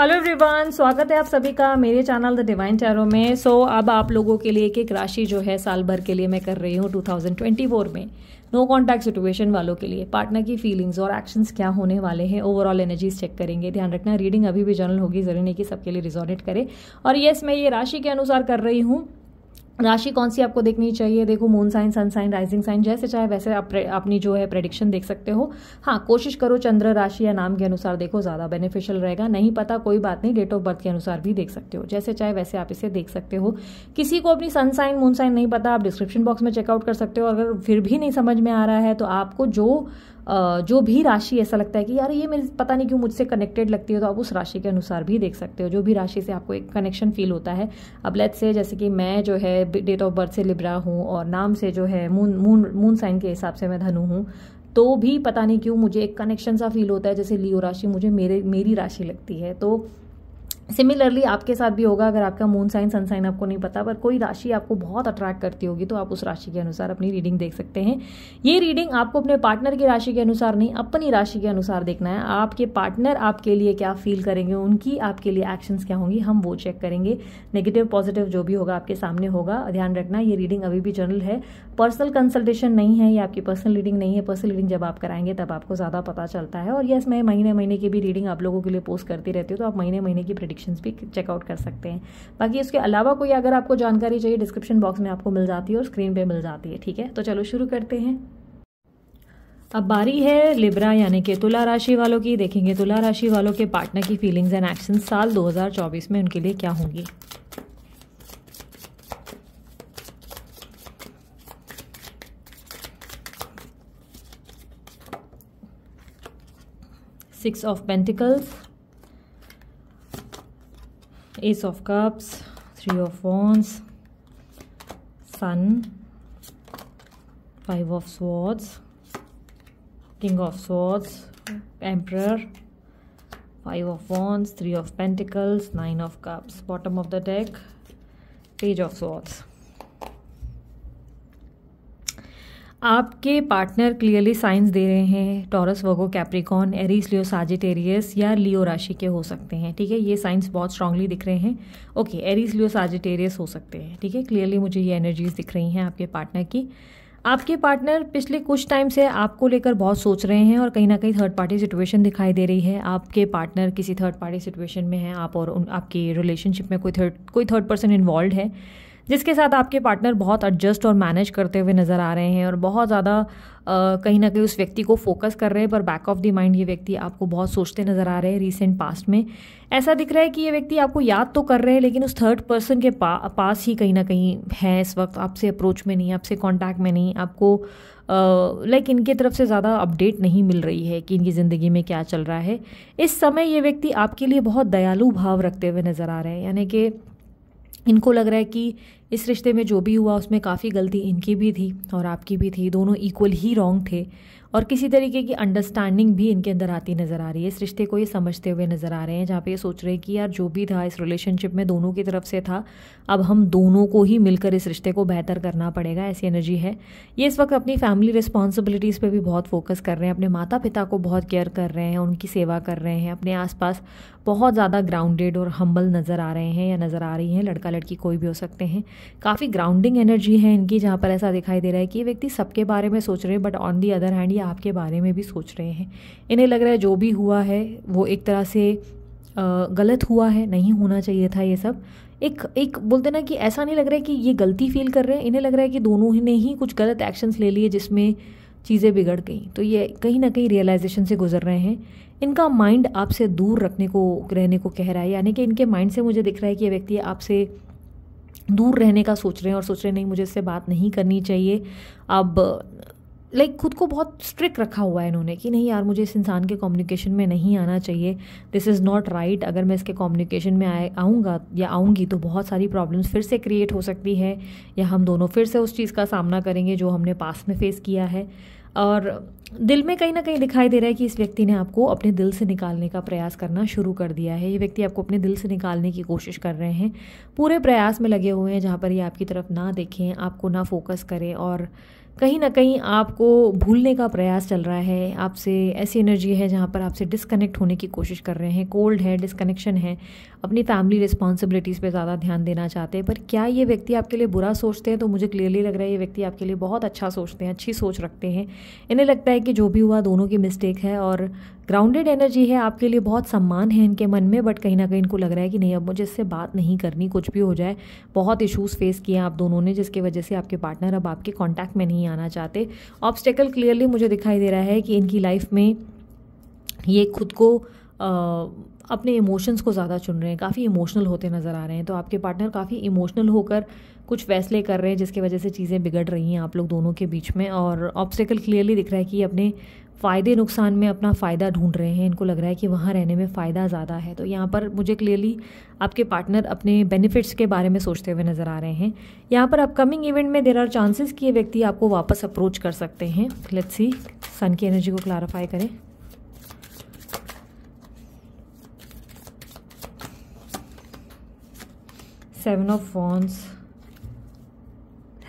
hello everyone स्वागत है आप सभी का मेरे चैनल द डिवाइन टैरो में सो so, अब आप लोगों के लिए एक एक राशि जो है साल भर के लिए मैं कर रही हूँ 2024 में नो कॉन्टैक्ट सिचुएशन वालों के लिए पार्टनर की फीलिंग्स और एक्शंस क्या होने वाले हैं ओवरऑल एनर्जीज चेक करेंगे ध्यान रखना रीडिंग अभी भी जनरल होगी जरूरी नहीं कि सबके लिए रिजोनेट करे और येस मैं ये राशि के अनुसार कर रही हूँ राशि कौन सी आपको देखनी चाहिए देखो moon sign sun sign rising sign जैसे चाहे वैसे आप अपनी जो है प्रेडिक्शन देख सकते हो हाँ कोशिश करो चंद्र राशि या नाम के अनुसार देखो ज़्यादा बेनिफिशियल रहेगा नहीं पता कोई बात नहीं डेट ऑफ बर्थ के अनुसार भी देख सकते हो जैसे चाहे वैसे आप इसे देख सकते हो किसी को अपनी सन साइन मून साइन नहीं पता आप डिस्क्रिप्शन बॉक्स में चेकआउट कर सकते हो अगर फिर भी नहीं समझ में आ रहा है तो आपको जो जो भी राशि ऐसा लगता है कि यार ये मेरे पता नहीं क्यों मुझसे कनेक्टेड लगती है तो आप उस राशि के अनुसार भी देख सकते हो जो भी राशि से आपको एक कनेक्शन फील होता है अब लेट्स से जैसे कि मैं जो है डेट ऑफ बर्थ से लिब्रा हूँ और नाम से जो है मून मून मून साइन के हिसाब से मैं धनु हूँ तो भी पता नहीं क्यों मुझे एक कनेक्शन सा फील होता है जैसे लियो राशि मुझे मेरे मेरी राशि लगती है तो सिमिलरली आपके साथ भी होगा अगर आपका मून साइन सन साइन आपको नहीं पता पर कोई राशि आपको बहुत अट्रैक्ट करती होगी तो आप उस राशि के अनुसार अपनी रीडिंग देख सकते हैं ये रीडिंग आपको अपने पार्टनर की राशि के अनुसार नहीं अपनी राशि के अनुसार देखना है आपके पार्टनर आपके लिए क्या फील करेंगे उनकी आपके लिए एक्शंस क्या होंगी हम वो चेक करेंगे नेगेटिव पॉजिटिव जो भी होगा आपके सामने होगा ध्यान रखना ये रीडिंग अभी भी जनरल है पर्सनल कंसल्टेशन नहीं है या आपकी पर्सनल रीडिंग नहीं है पर्सनल रीडिंग जब आप कराएंगे तब आपको ज़्यादा पता चलता है और यस मैं महीने महीने की भी रीडिंग आप लोगों के लिए पोस्ट करती रहती हूँ तो आप महीने महीने की प्रडिक्शन सेक्शंस भी चेकआउट कर सकते हैं बाकी इसके अलावा कोई अगर आपको जानकारी चाहिए डिस्क्रिप्शन बॉक्स में आपको मिल जाती है और स्क्रीन पर मिल जाती है ठीक है तो चलो शुरू करते हैं अब बारी है लिब्रा यानी कि तुला राशि वालों की देखेंगे तुला राशि वालों के पार्टनर की फीलिंग्स एंड एक्शन साल दो में उनके लिए क्या होंगी six of pentacles ace of cups three of wands sun five of swords king of swords emperor five of wands three of pentacles nine of cups bottom of the deck page of swords आपके partner clearly signs दे रहे हैं Taurus Virgo Capricorn Aries Leo Sagittarius या Leo राशि के हो सकते हैं ठीक है ये साइंस बहुत स्ट्रांगली दिख रहे हैं ओके एरीस लियो साजिटेरियस हो सकते हैं ठीक है क्लियरली मुझे ये एनर्जीज दिख रही हैं आपके पार्टनर की आपके पार्टनर पिछले कुछ टाइम से आपको लेकर बहुत सोच रहे हैं और कहीं ना कहीं थर्ड पार्टी सिचुएशन दिखाई दे रही है आपके पार्टनर किसी थर्ड पार्टी सिचुएशन में है आप और उन आपकी रिलेशनशिप में कोई थर्ड कोई थर्ड पर्सन इन्वॉल्व है जिसके साथ आपके पार्टनर बहुत एडजस्ट और मैनेज करते हुए नज़र आ रहे हैं और बहुत ज़्यादा कहीं ना कहीं उस व्यक्ति को फोकस कर रहे हैं पर बैक ऑफ द माइंड ये व्यक्ति आपको बहुत सोचते नज़र आ रहे हैं रिसेंट पास्ट में ऐसा दिख रहा है कि ये व्यक्ति आपको याद तो कर रहे हैं लेकिन उस थर्ड पर्सन के पा, पास ही कहीं ना कहीं है इस वक्त आपसे अप्रोच में नहीं आपसे कॉन्टैक्ट में नहीं आपको लाइक इनके तरफ से ज़्यादा अपडेट नहीं मिल रही है कि इनकी ज़िंदगी में क्या चल रहा है इस समय ये व्यक्ति आपके लिए बहुत दयालु भाव रखते हुए नज़र आ रहे हैं यानी कि इनको लग रहा है कि इस रिश्ते में जो भी हुआ उसमें काफ़ी गलती इनकी भी थी और आपकी भी थी दोनों इक्वल ही रॉन्ग थे और किसी तरीके की अंडरस्टैंडिंग भी इनके अंदर आती नज़र आ रही है इस रिश्ते को ये समझते हुए नज़र आ रहे हैं जहाँ पे ये सोच रहे हैं कि यार जो भी था इस रिलेशनशिप में दोनों की तरफ से था अब हम दोनों को ही मिलकर इस रिश्ते को बेहतर करना पड़ेगा ऐसी एनर्जी है ये इस वक्त अपनी फैमिली रिस्पॉन्सिबिलिटीज़ पर भी बहुत फोकस कर रहे हैं अपने माता पिता को बहुत केयर कर रहे हैं उनकी सेवा कर रहे हैं अपने आसपास बहुत ज़्यादा ग्राउंडेड और हम्बल नज़र आ रहे हैं या नज़र आ रही हैं लड़का लड़की कोई भी हो सकते हैं काफ़ी ग्राउंडिंग एनर्जी है इनकी जहाँ पर ऐसा दिखाई दे रहा है कि ये व्यक्ति सबके बारे में सोच रहे हैं but on the other hand ये आपके बारे में भी सोच रहे हैं इन्हें लग रहा है जो भी हुआ है वो एक तरह से गलत हुआ है नहीं होना चाहिए था ये सब एक एक बोलते ना कि ऐसा नहीं लग रहा है कि ये गलती फील कर रहे हैं इन्हें लग रहा है कि दोनों ही ने ही कुछ गलत एक्शंस ले लिए जिसमें चीज़ें बिगड़ गई तो ये कहीं ना कहीं रियलाइजेशन से गुजर रहे हैं इनका माइंड आपसे दूर रखने को रहने को कह रहा है यानी कि इनके माइंड से मुझे दिख रहा है कि ये व्यक्ति आपसे दूर रहने का सोच रहे हैं और सोच रहे हैं नहीं मुझे इससे बात नहीं करनी चाहिए अब लाइक खुद को बहुत स्ट्रिक्ट रखा हुआ है इन्होंने कि नहीं यार मुझे इस इंसान के कम्युनिकेशन में नहीं आना चाहिए दिस इज़ नॉट राइट अगर मैं इसके कम्युनिकेशन में आए आऊँगा या आऊँगी तो बहुत सारी प्रॉब्लम्स फिर से क्रिएट हो सकती है या हम दोनों फिर से उस चीज़ का सामना करेंगे जो हमने पास में फेस किया है और दिल में कहीं ना कहीं दिखाई दे रहा है कि इस व्यक्ति ने आपको अपने दिल से निकालने का प्रयास करना शुरू कर दिया है ये व्यक्ति आपको अपने दिल से निकालने की कोशिश कर रहे हैं पूरे प्रयास में लगे हुए हैं जहाँ पर ये आपकी तरफ ना देखें आपको ना फोकस करें और कहीं ना कहीं आपको भूलने का प्रयास चल रहा है आपसे ऐसी एनर्जी है जहाँ पर आपसे डिसकनेक्ट होने की कोशिश कर रहे हैं कोल्ड है डिसकनेक्शन है अपनी फैमिली रिस्पॉन्सिबिलिटीज़ पे ज़्यादा ध्यान देना चाहते हैं पर क्या ये व्यक्ति आपके लिए बुरा सोचते हैं तो मुझे क्लियरली लग रहा है ये व्यक्ति आपके लिए बहुत अच्छा सोचते हैं अच्छी सोच रखते हैं इन्हें लगता है कि जो भी हुआ दोनों की मिस्टेक है और ग्राउंडेड एनर्जी है आपके लिए बहुत सम्मान है इनके मन में बट कहीं ना कहीं इनको लग रहा है कि नहीं अब मुझे इससे बात नहीं करनी कुछ भी हो जाए बहुत इशूज़ फेस किए आप दोनों ने जिसकी वजह से आपके पार्टनर अब आपके कॉन्टैक्ट में नहीं आना चाहते ऑब्स्टेकल क्लियरली मुझे दिखाई दे रहा है कि इनकी लाइफ में ये खुद को आ, अपने इमोशंस को ज़्यादा चुन रहे हैं काफ़ी इमोशनल होते नज़र आ रहे हैं तो आपके पार्टनर काफ़ी इमोशनल होकर कुछ फैसले कर रहे हैं जिसकी वजह से चीज़ें बिगड़ रही हैं आप लोग दोनों के बीच में और ऑब्स्टेकल क्लियरली दिख रहा है कि अपने फ़ायदे नुकसान में अपना फ़ायदा ढूंढ रहे हैं इनको लग रहा है कि वहाँ रहने में फ़ायदा ज़्यादा है तो यहाँ पर मुझे क्लियरली आपके पार्टनर अपने बेनिफिट्स के बारे में सोचते हुए नज़र आ रहे हैं यहाँ पर अपकमिंग इवेंट में देर आर चांसेस कि ये व्यक्ति आपको वापस अप्रोच कर सकते हैं लेट्स सी सन की एनर्जी को क्लारीफाई करें seven of wands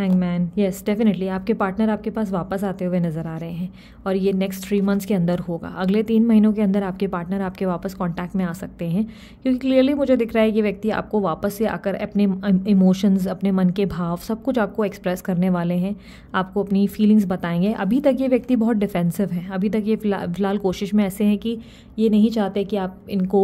hangman yes definitely आपके पार्टनर आपके पास वापस आते हुए नज़र आ रहे हैं और ये नेक्स्ट थ्री मंथ्स के अंदर होगा अगले तीन महीनों के अंदर आपके पार्टनर आपके वापस कॉन्टैक्ट में आ सकते हैं क्योंकि क्लियरली मुझे दिख रहा है ये व्यक्ति आपको वापस से आकर अपने इमोशंस अपने मन के भाव सब कुछ आपको एक्सप्रेस करने वाले हैं आपको अपनी फीलिंग्स बताएंगे अभी तक ये व्यक्ति बहुत डिफेंसिव है अभी तक ये फिलहाल कोशिश में ऐसे हैं कि ये नहीं चाहते कि आप इनको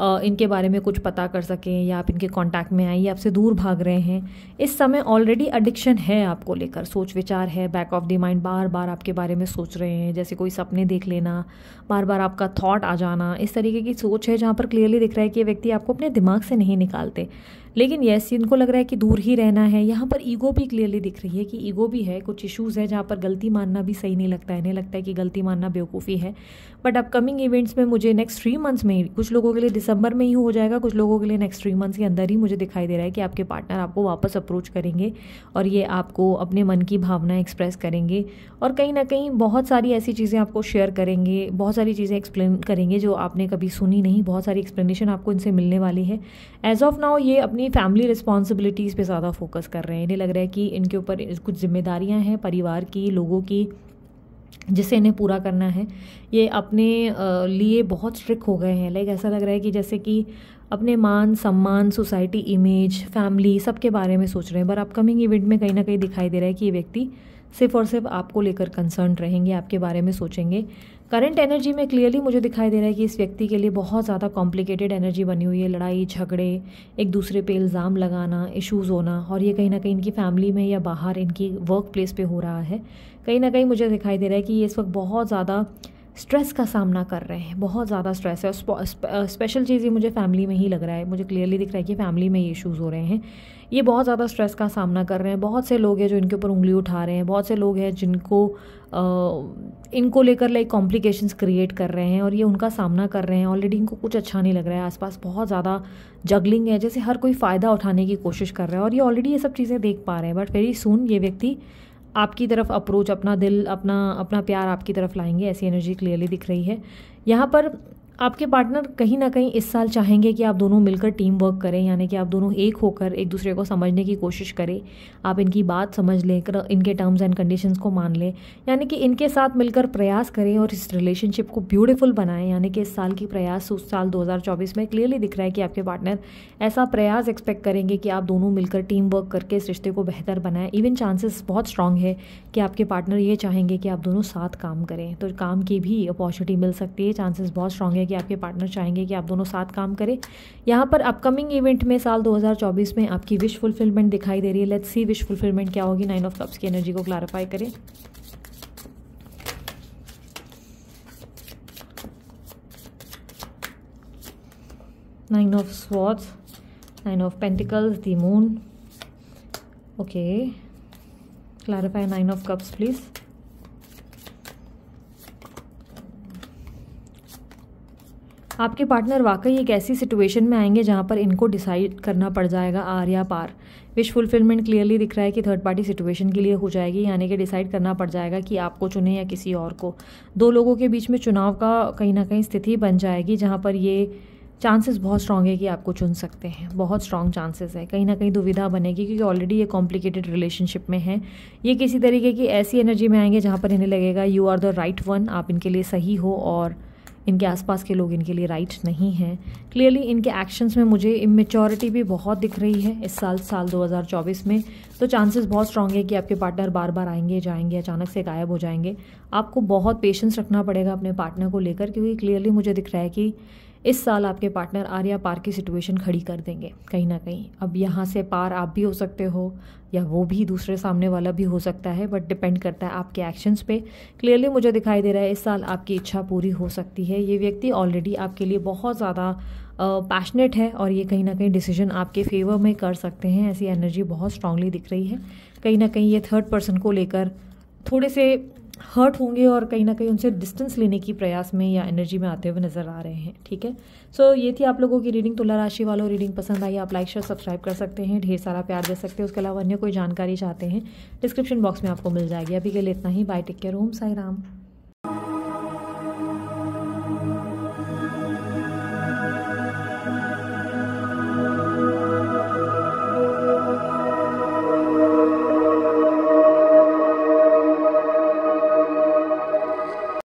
इनके बारे में कुछ पता कर सकें या आप इनके कांटेक्ट में आइए या आपसे दूर भाग रहे हैं इस समय ऑलरेडी एडिक्शन है आपको लेकर सोच विचार है बैक ऑफ द माइंड बार बार आपके बारे में सोच रहे हैं जैसे कोई सपने देख लेना बार बार आपका थॉट आ जाना इस तरीके की सोच है जहाँ पर क्लियरली दिख रहा है कि ये व्यक्ति आपको अपने दिमाग से नहीं निकालते लेकिन येस इनको लग रहा है कि दूर ही रहना है यहाँ पर ईगो भी क्लियरली दिख रही है कि ईगो भी है कुछ इशूज़ है जहाँ पर गलती मानना भी सही नहीं लगता है इन्हें लगता है कि गलती मानना बेवकूफ़ी है बट अपकमिंग इवेंट्स में मुझे नेक्स्ट थ्री मंथ्स में कुछ लोगों के लिए दिसंबर में ही हो जाएगा कुछ लोगों के लिए नेक्स्ट थ्री मंथ्स के अंदर ही मुझे दिखाई दे रहा है कि आपके पार्टनर आपको वापस अप्रोच करेंगे और ये आपको अपने मन की भावना एक्सप्रेस करेंगे और कहीं ना कहीं बहुत सारी ऐसी चीज़ें आपको शेयर करेंगे बहुत सारी चीज़ें एक्सप्लेन करेंगे जो आपने कभी सुनी नहीं बहुत सारी एक्सप्लेनेशन आपको इनसे मिलने वाली है एज ऑफ नाउ ये अपनी अपनी फैमिली रिस्पॉन्सिबिलिटीज़ पे ज़्यादा फोकस कर रहे हैं इन्हें लग रहा है कि इनके ऊपर कुछ जिम्मेदारियां हैं परिवार की लोगों की जिसे इन्हें पूरा करना है ये अपने लिए बहुत स्ट्रिक्ट हो गए हैं लाइक ऐसा लग रहा है कि जैसे कि अपने मान सम्मान सोसाइटी इमेज फैमिली सब के बारे में सोच रहे हैं पर अपकमिंग इवेंट में कहीं ना कहीं दिखाई दे रहा है कि ये व्यक्ति सिर्फ और सिर्फ आपको लेकर कंसर्न रहेंगे आपके बारे में सोचेंगे करंट एनर्जी में क्लियरली मुझे दिखाई दे रहा है कि इस व्यक्ति के लिए बहुत ज़्यादा कॉम्प्लिकेटेड एनर्जी बनी हुई है लड़ाई झगड़े एक दूसरे पे इल्ज़ाम लगाना इश्यूज़ होना और ये कहीं ना कहीं इनकी फैमिली में या बाहर इनकी वर्क प्लेस पर हो रहा है कहीं ना कहीं मुझे दिखाई दे रहा है कि ये इस वक्त बहुत ज़्यादा स्ट्रेस का सामना कर रहे हैं बहुत ज़्यादा स्ट्रेस है और स्पेशल चीज़ ये मुझे फैमिली में ही लग रहा है मुझे क्लियरली दिख रहा है कि फैमिली में ये इशूज़ हो रहे हैं ये बहुत ज़्यादा स्ट्रेस का सामना कर रहे हैं बहुत से लोग हैं जो इनके ऊपर उंगली उठा रहे हैं बहुत से लोग हैं जिनको आ, इनको लेकर लाइक कॉम्प्लिकेशन क्रिएट कर रहे हैं और ये उनका सामना कर रहे हैं ऑलरेडी इनको कुछ अच्छा नहीं लग रहा है आसपास बहुत ज़्यादा जगलिंग है जैसे हर कोई फ़ायदा उठाने की कोशिश कर रहा है और ये ऑलरेडी ये सब चीज़ें देख पा रहे हैं बट वेरी सून ये व्यक्ति आपकी तरफ अप्रोच अपना दिल अपना अपना प्यार आपकी तरफ लाएंगे ऐसी एनर्जी क्लियरली दिख रही है यहाँ पर आपके पार्टनर कहीं ना कहीं इस साल चाहेंगे कि आप दोनों मिलकर टीम वर्क करें यानी कि आप दोनों एक होकर एक दूसरे को समझने की कोशिश करें आप इनकी बात समझ लें इनके टर्म्स एंड कंडीशंस को मान लें यानी कि इनके साथ मिलकर प्रयास करें और इस रिलेशनशिप को ब्यूटीफुल बनाएं यानी कि इस साल की प्रयास उस साल दो में क्लियरली दिख रहा है कि आपके पार्टनर ऐसा प्रयास एक्सपेक्ट करेंगे कि आप दोनों मिलकर टीम वर्क करके इस रिश्ते को बेहतर बनाएं इवन चांसेस बहुत स्ट्रांग है कि आपके पार्टनर ये चाहेंगे कि आप दोनों साथ काम करें तो काम की भी अपॉर्चुनिटी मिल सकती है चांसेस बहुत स्ट्रांग है हैं कि आपके पार्टनर चाहेंगे कि आप दोनों साथ काम करें यहाँ पर अपकमिंग इवेंट में साल 2024 में आपकी विश फुलफिलमेंट दिखाई दे रही है लेट्स सी विश फुलफिलमेंट क्या होगी नाइन ऑफ कप्स की एनर्जी को क्लारीफाई करें nine of swords nine of pentacles the moon okay clarify nine of cups please आपके पार्टनर वाकई एक ऐसी सिचुएशन में आएंगे जहाँ पर इनको डिसाइड करना पड़ जाएगा आर या पार विश फुलफिलमेंट क्लियरली दिख रहा है कि थर्ड पार्टी सिचुएशन के लिए हो जाएगी यानी कि डिसाइड करना पड़ जाएगा कि आपको चुने या किसी और को दो लोगों के बीच में चुनाव का कहीं ना कहीं स्थिति बन जाएगी जहाँ पर ये चांसेस बहुत स्ट्रांग है कि आपको चुन सकते हैं बहुत स्ट्रॉन्ग चांसेस है कहीं ना कहीं दुविधा बनेगी क्योंकि ऑलरेडी ये कॉम्प्लिकेटेड रिलेशनशिप में है ये किसी तरीके की ऐसी एनर्जी में आएंगे जहाँ पर इन्हें लगेगा you are the right one आप इनके लिए सही हो और इनके आसपास के लोग इनके लिए राइट नहीं हैं क्लियरली इनके एक्शंस में मुझे इमेच्योरिटी भी बहुत दिख रही है इस साल साल 2024 में तो चांसेस बहुत स्ट्रॉन्ग है कि आपके पार्टनर बार बार आएंगे जाएंगे अचानक से गायब हो जाएंगे आपको बहुत पेशेंस रखना पड़ेगा अपने पार्टनर को लेकर क्योंकि क्लियरली मुझे दिख रहा है कि इस साल आपके पार्टनर आर्या पार की सिचुएशन खड़ी कर देंगे कहीं ना कहीं अब यहाँ से पार आप भी हो सकते हो या वो भी दूसरे सामने वाला भी हो सकता है बट डिपेंड करता है आपके एक्शंस पे क्लियरली मुझे दिखाई दे रहा है इस साल आपकी इच्छा पूरी हो सकती है ये व्यक्ति ऑलरेडी आपके लिए बहुत ज़्यादा पैशनेट है और ये कहीं ना कहीं डिसीजन आपके फेवर में कर सकते हैं ऐसी एनर्जी बहुत स्ट्रांगली दिख रही है कहीं ना कहीं ये थर्ड पर्सन को लेकर थोड़े से हर्ट होंगे और कहीं ना कहीं उनसे डिस्टेंस लेने की प्रयास में या एनर्जी में आते हुए नजर आ रहे हैं ठीक है सो so, ये थी आप लोगों की रीडिंग तुला राशि वालों रीडिंग पसंद आई आप लाइक शेयर सब्सक्राइब कर सकते हैं ढेर सारा प्यार दे सकते हैं उसके अलावा अन्य कोई जानकारी चाहते हैं डिस्क्रिप्शन बॉक्स में आपको मिल जाएगी अभी के लिए इतना ही bye take care Om Sai Ram